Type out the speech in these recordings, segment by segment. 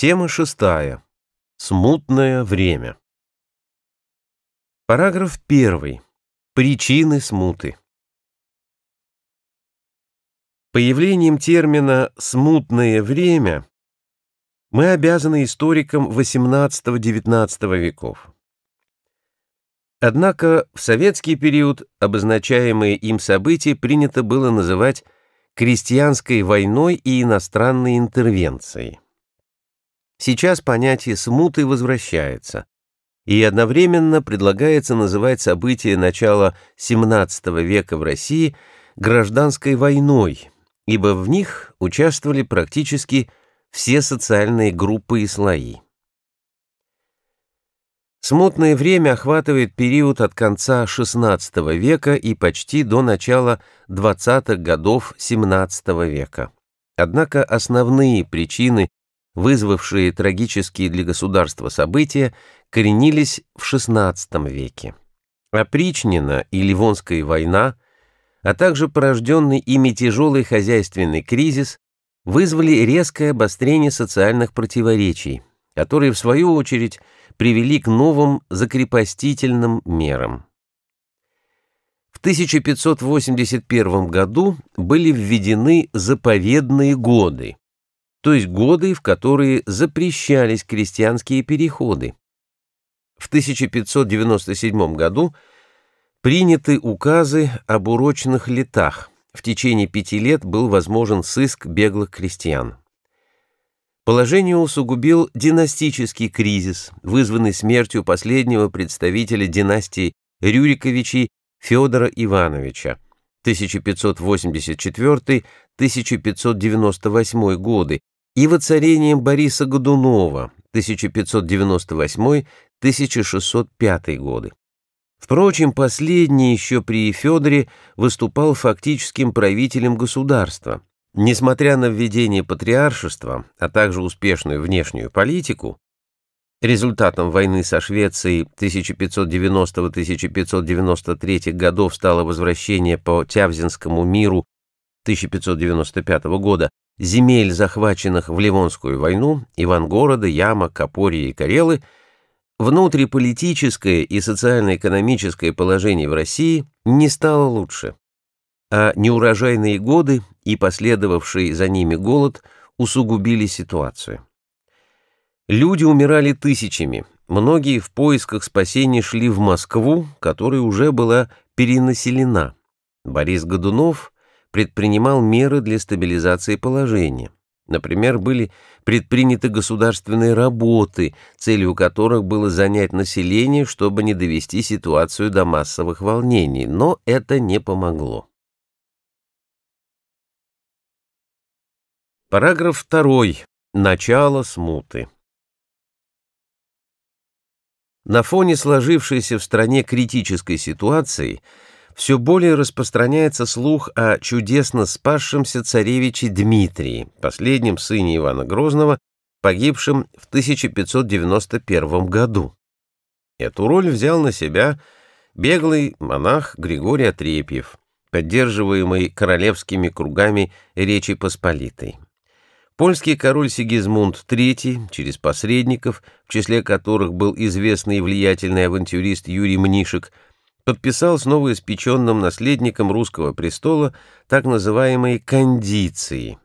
Тема шестая. Смутное время. Параграф первый. Причины смуты. Появлением термина «смутное время» мы обязаны историкам XVIII-XIX веков. Однако в советский период обозначаемые им события принято было называть крестьянской войной и иностранной интервенцией. Сейчас понятие смуты возвращается, и одновременно предлагается называть события начала XVII века в России гражданской войной, ибо в них участвовали практически все социальные группы и слои. Смутное время охватывает период от конца XVI века и почти до начала 20-х годов XVII века. Однако основные причины вызвавшие трагические для государства события, коренились в XVI веке. Опричнина и Ливонская война, а также порожденный ими тяжелый хозяйственный кризис вызвали резкое обострение социальных противоречий, которые, в свою очередь, привели к новым закрепостительным мерам. В 1581 году были введены заповедные годы, то есть годы, в которые запрещались крестьянские переходы. В 1597 году приняты указы об урочных летах. В течение пяти лет был возможен сыск беглых крестьян. Положение усугубил династический кризис, вызванный смертью последнего представителя династии Рюриковичей Федора Ивановича 1584-1598 годы, и воцарением Бориса Годунова 1598-1605 годы. Впрочем, последний еще при Федоре выступал фактическим правителем государства. Несмотря на введение патриаршества, а также успешную внешнюю политику, результатом войны со Швецией 1590-1593 годов стало возвращение по Тявзинскому миру 1595 года земель, захваченных в Ливонскую войну, Ивангорода, Яма, Капории и Карелы, внутриполитическое и социально-экономическое положение в России не стало лучше, а неурожайные годы и последовавший за ними голод усугубили ситуацию. Люди умирали тысячами, многие в поисках спасения шли в Москву, которая уже была перенаселена. Борис Годунов – предпринимал меры для стабилизации положения. Например, были предприняты государственные работы, целью которых было занять население, чтобы не довести ситуацию до массовых волнений, но это не помогло. Параграф 2. Начало смуты. На фоне сложившейся в стране критической ситуации – все более распространяется слух о чудесно спасшемся царевиче Дмитрии, последнем сыне Ивана Грозного, погибшем в 1591 году. Эту роль взял на себя беглый монах Григорий Отрепьев, поддерживаемый королевскими кругами Речи Посполитой. Польский король Сигизмунд III через посредников, в числе которых был известный и влиятельный авантюрист Юрий Мнишек – подписал с новоиспеченным наследником русского престола так называемые «кондиции».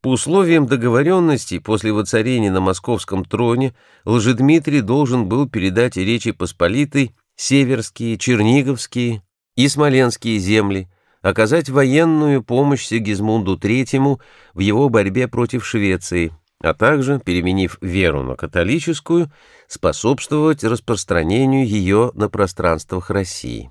По условиям договоренности после воцарения на московском троне Лжедмитрий должен был передать Речи Посполитой северские, черниговские и смоленские земли, оказать военную помощь Сигизмунду III в его борьбе против Швеции – а также, переменив веру на католическую, способствовать распространению ее на пространствах России.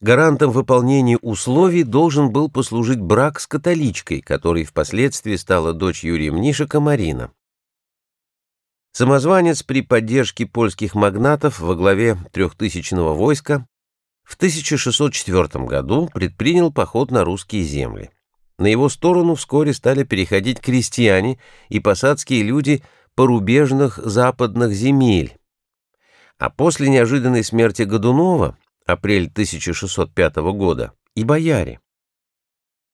Гарантом выполнения условий должен был послужить брак с католичкой, которой впоследствии стала дочь Юрия Мнишика Марина. Самозванец при поддержке польских магнатов во главе трехтысячного войска в 1604 году предпринял поход на русские земли. На его сторону вскоре стали переходить крестьяне и посадские люди порубежных западных земель. А после неожиданной смерти Годунова, апрель 1605 года, и бояре.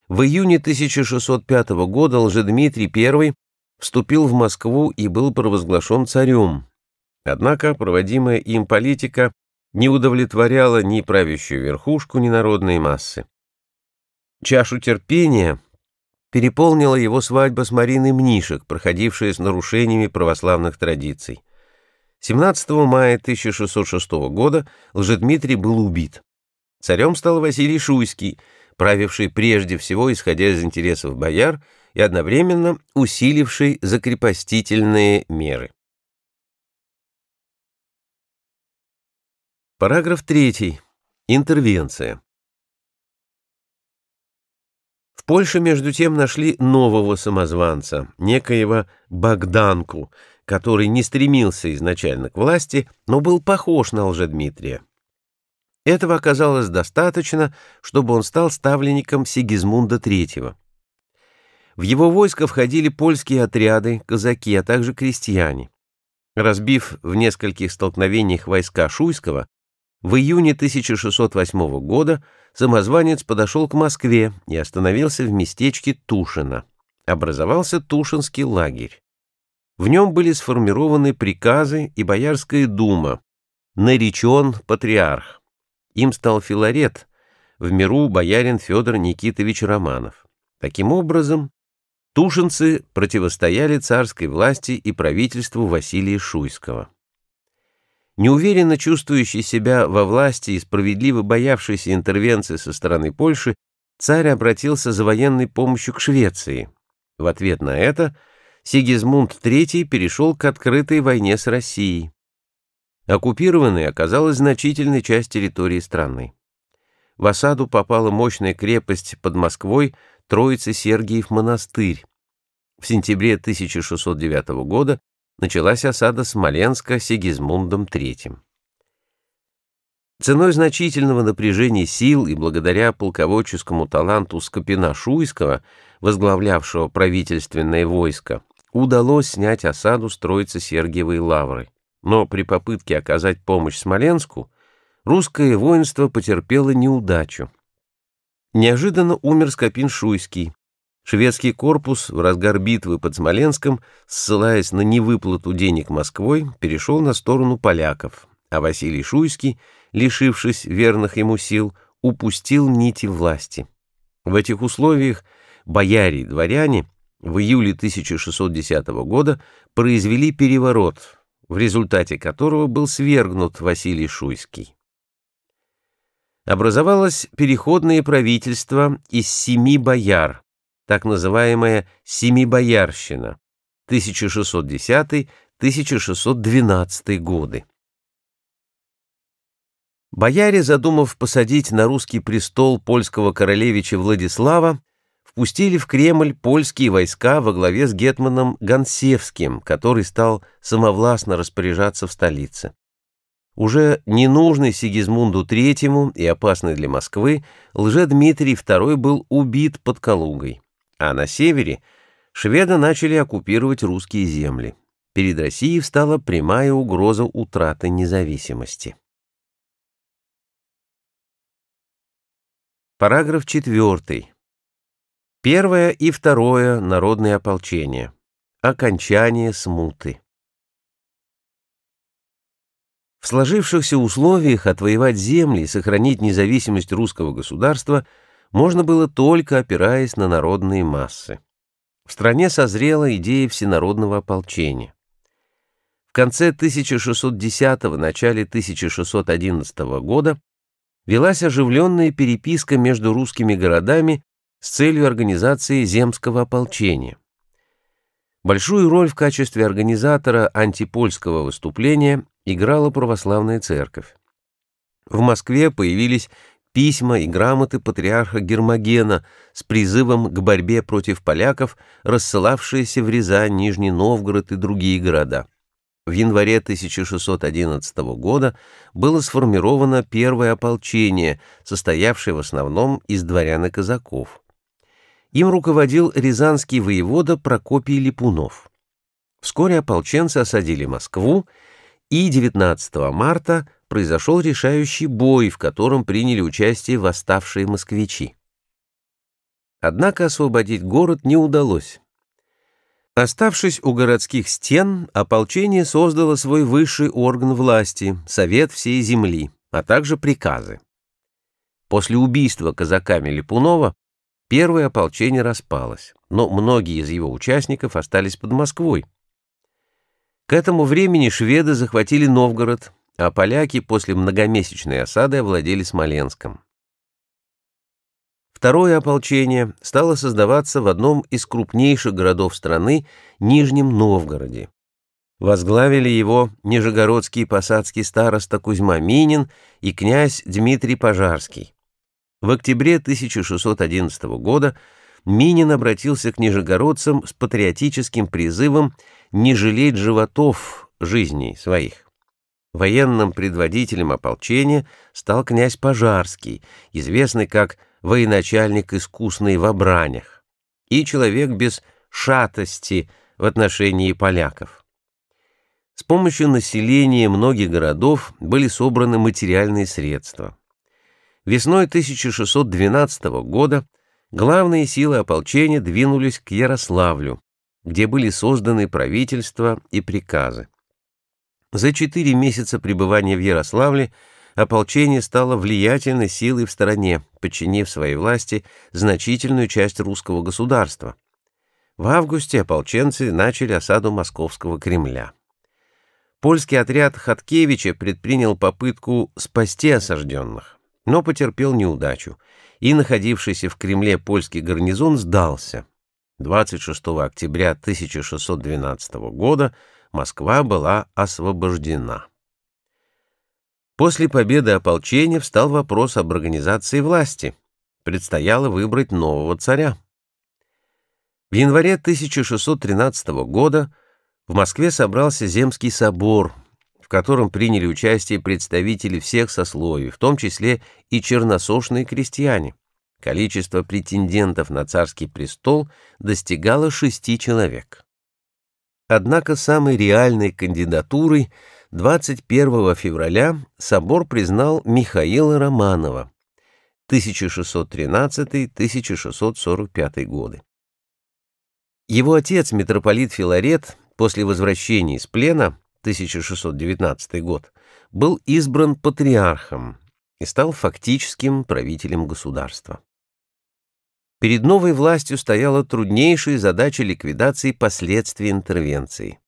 В июне 1605 года Лжедмитрий I вступил в Москву и был провозглашен царем. Однако проводимая им политика не удовлетворяла ни правящую верхушку, ни народные массы. Чашу терпения переполнила его свадьба с Мариной Мнишек, проходившая с нарушениями православных традиций. 17 мая 1606 года Лжедмитрий был убит. Царем стал Василий Шуйский, правивший прежде всего исходя из интересов бояр и одновременно усиливший закрепостительные меры. Параграф 3. Интервенция. В Польше, между тем, нашли нового самозванца, некоего Богданку, который не стремился изначально к власти, но был похож на Лжедмитрия. Этого оказалось достаточно, чтобы он стал ставленником Сигизмунда III. В его войско входили польские отряды, казаки, а также крестьяне. Разбив в нескольких столкновениях войска Шуйского, в июне 1608 года самозванец подошел к Москве и остановился в местечке Тушино. Образовался Тушинский лагерь. В нем были сформированы приказы и Боярская дума. Наречен патриарх. Им стал Филарет, в миру боярин Федор Никитович Романов. Таким образом, тушинцы противостояли царской власти и правительству Василия Шуйского. Неуверенно чувствующий себя во власти и справедливо боявшийся интервенции со стороны Польши, царь обратился за военной помощью к Швеции. В ответ на это Сигизмунд III перешел к открытой войне с Россией. Оккупированной оказалась значительная часть территории страны. В осаду попала мощная крепость под Москвой Троицы Сергиев монастырь. В сентябре 1609 года началась осада Смоленска Сигизмундом III. Ценой значительного напряжения сил и благодаря полководческому таланту Скопина-Шуйского, возглавлявшего правительственное войско, удалось снять осаду с Троицы Сергиевой Лавры. Но при попытке оказать помощь Смоленску русское воинство потерпело неудачу. Неожиданно умер Скопин-Шуйский, Шведский корпус в разгар битвы под Смоленском, ссылаясь на невыплату денег Москвой, перешел на сторону поляков, а Василий Шуйский, лишившись верных ему сил, упустил нити власти. В этих условиях бояре и дворяне в июле 1610 года произвели переворот, в результате которого был свергнут Василий Шуйский образовалось переходное правительство из семи бояр, так называемая «семибоярщина» 1610-1612 годы. Бояре, задумав посадить на русский престол польского королевича Владислава, впустили в Кремль польские войска во главе с гетманом Гансевским, который стал самовластно распоряжаться в столице. Уже ненужный Сигизмунду III и опасный для Москвы, лже-Дмитрий II был убит под Калугой. А на севере шведы начали оккупировать русские земли. Перед Россией встала прямая угроза утраты независимости. Параграф 4. Первое и второе народное ополчение. Окончание смуты. В сложившихся условиях отвоевать земли и сохранить независимость русского государства – можно было только опираясь на народные массы. В стране созрела идея всенародного ополчения. В конце 1610-го, начале 1611 года велась оживленная переписка между русскими городами с целью организации земского ополчения. Большую роль в качестве организатора антипольского выступления играла православная церковь. В Москве появились письма и грамоты патриарха Гермогена с призывом к борьбе против поляков, рассылавшиеся в Рязань, Нижний Новгород и другие города. В январе 1611 года было сформировано первое ополчение, состоявшее в основном из дворян и казаков. Им руководил рязанский воевода Прокопий Липунов. Вскоре ополченцы осадили Москву и 19 марта произошел решающий бой, в котором приняли участие восставшие москвичи. Однако освободить город не удалось. Оставшись у городских стен, ополчение создало свой высший орган власти — Совет всей земли, а также приказы. После убийства казаками Липунова первое ополчение распалось, но многие из его участников остались под Москвой. К этому времени шведы захватили Новгород — а поляки после многомесячной осады овладели Смоленском. Второе ополчение стало создаваться в одном из крупнейших городов страны, Нижнем Новгороде. Возглавили его нижегородский посадский староста Кузьма Минин и князь Дмитрий Пожарский. В октябре 1611 года Минин обратился к нижегородцам с патриотическим призывом не жалеть животов жизней своих. Военным предводителем ополчения стал князь Пожарский, известный как военачальник искусный в обранях и человек без шатости в отношении поляков. С помощью населения многих городов были собраны материальные средства. Весной 1612 года главные силы ополчения двинулись к Ярославлю, где были созданы правительства и приказы. За четыре месяца пребывания в Ярославле ополчение стало влиятельной силой в стране, подчинив своей власти значительную часть русского государства. В августе ополченцы начали осаду московского Кремля. Польский отряд Хаткевича предпринял попытку спасти осажденных, но потерпел неудачу, и находившийся в Кремле польский гарнизон сдался. 26 октября 1612 года Москва была освобождена. После победы ополчения встал вопрос об организации власти. Предстояло выбрать нового царя. В январе 1613 года в Москве собрался Земский собор, в котором приняли участие представители всех сословий, в том числе и черносошные крестьяне. Количество претендентов на царский престол достигало шести человек. Однако самой реальной кандидатурой 21 февраля собор признал Михаила Романова 1613-1645 годы. Его отец, митрополит Филарет, после возвращения из плена 1619 год, был избран патриархом и стал фактическим правителем государства. Перед новой властью стояла труднейшая задача ликвидации последствий интервенции.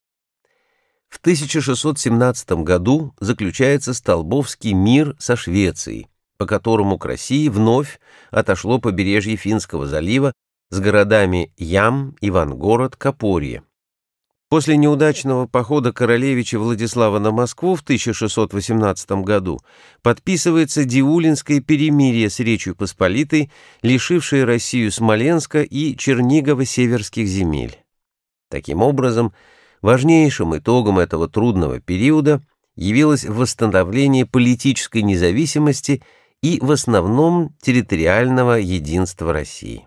В 1617 году заключается Столбовский мир со Швецией, по которому к России вновь отошло побережье Финского залива с городами Ям, Ивангород, Капорье, После неудачного похода королевича Владислава на Москву в 1618 году подписывается Диулинское перемирие с Речью Посполитой, лишившее Россию Смоленска и чернигово северских земель. Таким образом, важнейшим итогом этого трудного периода явилось восстановление политической независимости и в основном территориального единства России.